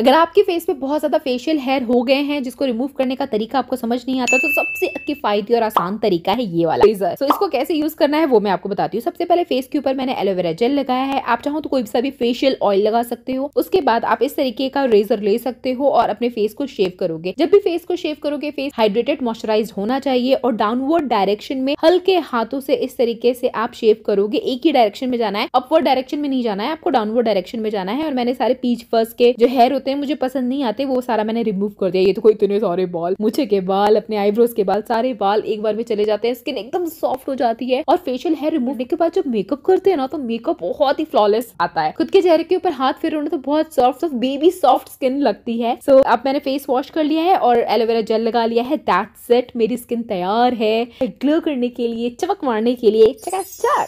अगर आपके फेस पे बहुत ज़्यादा फेशियल हेयर हो गए हैं जिसको रिमूव करने का तरीका आपको समझ नहीं आता तो सबसे किफायती और आसान तरीका है ये वाला रेजर सो so, इसको कैसे यूज करना है वो मैं आपको बताती हूँ सबसे पहले फेस के ऊपर मैंने एलोवेरा जेल लगाया है आप चाहो तो कोई सा भी फेशियल ऑयल लगा सकते हो उसके बाद आप इस तरीके का रेजर ले सकते हो और अपने फेस को शेव करोगे जब भी फेस को शेव करोगे फेस हाइड्रेटेड मॉइस्चराइज होना चाहिए और डाउनवर्ड डायरेक्शन में हल्के हाथों से इस तरीके से आप शेव करोगे एक ही डायरेक्शन में जाना है अपवर्ड डायरेक्शन में नहीं जाना है आपको डाउनवर्ड डायरेक्शन में जाना है और मैंने सारे पीच फर्स के जो हेयर होते लगते हैं मुझे पसंद नहीं आते वो सारा मैंने रिमूव कर दिया ये तो कोई इतने सारे बाल मुझे के बाल अपने आईब्रोज के बाल सारे बाल एक बार में चले जाते हैं स्किन एकदम सॉफ्ट हो जाती है और फेशियल हेयर रिमूव करने के बाद जब मेकअप करते हैं ना तो मेकअप बहुत ही फ्लॉलेस आता है खुद के चेहरे के ऊपर हाथ फिर तो बहुत soft soft baby soft skin लगती है सो अब मैंने फेस वॉश कर लिया है और एलोवेरा जेल लगा लिया है दैट सेट मेरी स्किन तैयार है ग्लो करने के लिए चमक मारने के लिए चकाचक